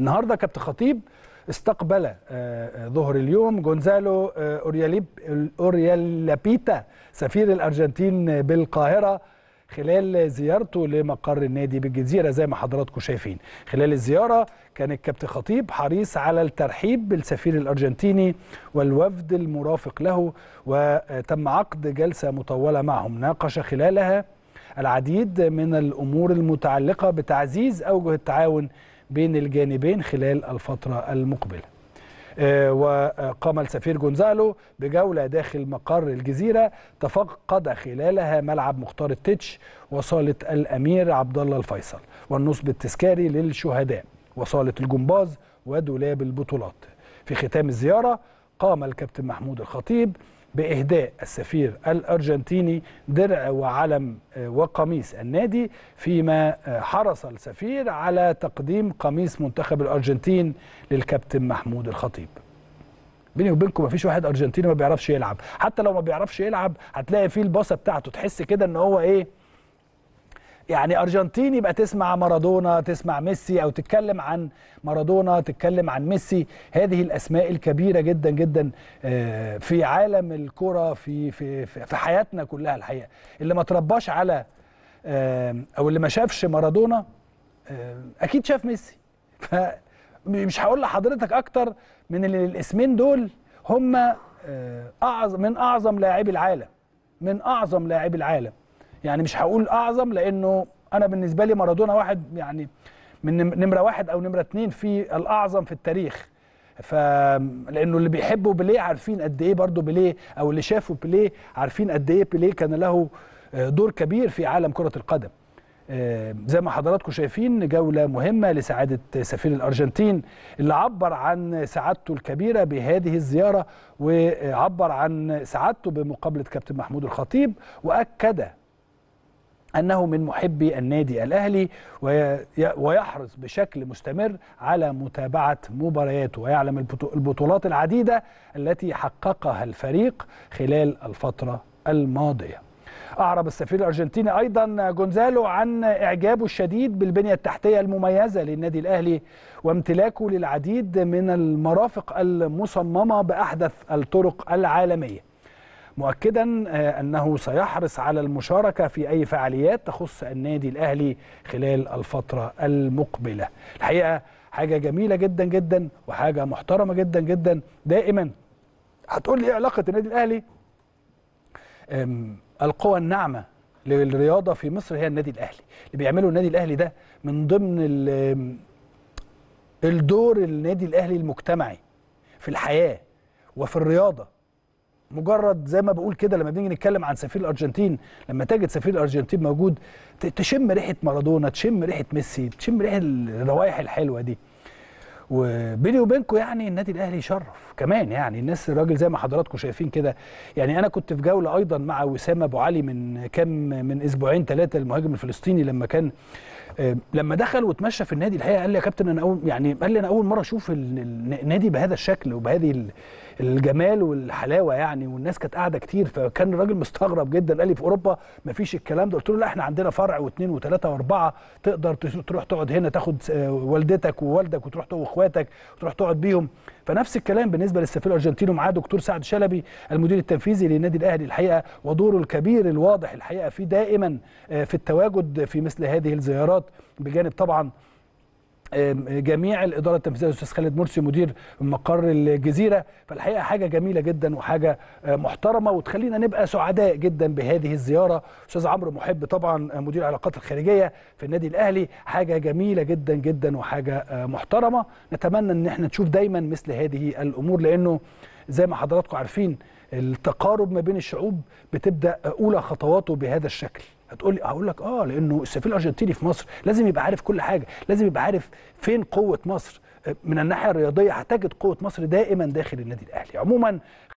النهارده كابتن خطيب استقبل آه، آه، ظهر اليوم جونزالو آه، اورياليب اوريالابيتا سفير الارجنتين بالقاهره خلال زيارته لمقر النادي بالجزيره زي ما حضراتكم شايفين خلال الزياره كان الكابتن خطيب حريص على الترحيب بالسفير الارجنتيني والوفد المرافق له وتم عقد جلسه مطوله معهم ناقش خلالها العديد من الامور المتعلقه بتعزيز اوجه التعاون بين الجانبين خلال الفترة المقبلة آه، وقام السفير جونزالو بجولة داخل مقر الجزيرة تفقد خلالها ملعب مختار التتش وصالة الأمير عبد الله الفيصل والنصب التذكاري للشهداء وصالة الجمباز ودولاب البطولات في ختام الزيارة قام الكابتن محمود الخطيب بإهداء السفير الأرجنتيني درع وعلم آه، وقميص النادي فيما آه، حرص السفير على تقديم قميص منتخب الأرجنتين للكابتن محمود الخطيب بيني وبينكم مفيش واحد أرجنتيني ما بيعرفش يلعب حتى لو ما بيعرفش يلعب هتلاقي فيه الباصة بتاعته تحس كده ان هو ايه يعني ارجنتيني يبقى تسمع مارادونا تسمع ميسي او تتكلم عن مارادونا تتكلم عن ميسي هذه الاسماء الكبيره جدا جدا آه، في عالم الكره في في في حياتنا كلها الحقيقه اللي ما ترباش على آه، او اللي ما شافش مارادونا آه، اكيد شاف ميسي فمش هقول لحضرتك اكتر من الاسمين دول هم أعظم من اعظم لاعبي العالم من اعظم لاعبي العالم يعني مش هقول اعظم لانه انا بالنسبه لي مارادونا واحد يعني من نمره واحد او نمره اتنين في الاعظم في التاريخ ف لانه اللي بيحبوا بيليه عارفين قد ايه برضه بيليه او اللي شافوا بيليه عارفين قد ايه بيليه كان له آه، دور كبير في عالم كره القدم آه، زي ما حضراتكم شايفين جولة مهمة لسعادة سفير الأرجنتين اللي عبر عن سعادته الكبيرة بهذه الزيارة وعبر عن سعادته بمقابلة كابتن محمود الخطيب وأكد أنه من محبي النادي الأهلي ويحرص بشكل مستمر على متابعة مبارياته ويعلم البطولات العديدة التي حققها الفريق خلال الفترة الماضية أعرب السفير الأرجنتيني أيضا جونزالو عن إعجابه الشديد بالبنية التحتية المميزة للنادي الأهلي وامتلاكه للعديد من المرافق المصممة بأحدث الطرق العالمية مؤكدا آه، أنه سيحرص على المشاركة في أي فعاليات تخص النادي الأهلي خلال الفترة المقبلة الحقيقة حاجة جميلة جدا جدا وحاجة محترمة جدا جدا دائما هتقول لي ايه علاقة النادي الأهلي القوى الناعمة للرياضة في مصر هي النادي الأهلي اللي بيعمله النادي الأهلي ده من ضمن الدور النادي الأهلي المجتمعي في الحياة وفي الرياضة مجرد زي ما بقول كده لما بنيجي نتكلم عن سفير الارجنتين لما تجد سفير الارجنتين موجود تشم ريحه مارادونا تشم ريحه ميسي تشم ريحه الروائح الحلوه دي وبيني وبينكم يعني النادي الاهلي يشرف كمان يعني الناس الراجل زي ما حضراتكم شايفين كده يعني انا كنت في جوله ايضا مع وسام ابو علي من كام من اسبوعين ثلاثه المهاجم الفلسطيني لما كان لما دخل واتمشى في النادي الحقيقه قال لي يا كابتن انا اول يعني قال لي انا اول مره اشوف النادي بهذا الشكل وبهذه الجمال والحلاوه يعني والناس كانت قاعده كتير فكان الراجل مستغرب جدا قال لي في اوروبا ما فيش الكلام ده قلت له لا احنا عندنا فرع واثنين وثلاثه واربعه تقدر تروح تقعد هنا تاخد آه، والدتك ووالدك وتروح تقعد واخواتك وتروح تقعد بيهم فنفس الكلام بالنسبه للسفير الارجنتيني ومعاه دكتور سعد شلبي المدير التنفيذي للنادي الاهلي الحقيقه ودوره الكبير الواضح الحقيقه فيه دائما آه، في التواجد في مثل هذه الزيارات بجانب طبعا جميع الاداره التنفيذيه الاستاذ خالد مرسي مدير مقر الجزيره فالحقيقه حاجه جميله جدا وحاجه آه، محترمه وتخلينا نبقى سعداء جدا بهذه الزياره استاذ عمرو محب طبعا آه، مدير العلاقات الخارجيه في النادي الاهلي حاجه جميله جدا جدا وحاجه آه، محترمه نتمنى ان احنا نشوف دايما مثل هذه الامور لانه زي ما حضراتكم عارفين التقارب ما بين الشعوب بتبدا اولى خطواته بهذا الشكل هتقول لي هقول لك اه لانه السفير الارجنتيني في مصر لازم يبقى عارف كل حاجه لازم يبقى عارف فين قوه مصر آه، من الناحيه الرياضيه هتجد قوه مصر دائما داخل النادي الاهلي عموما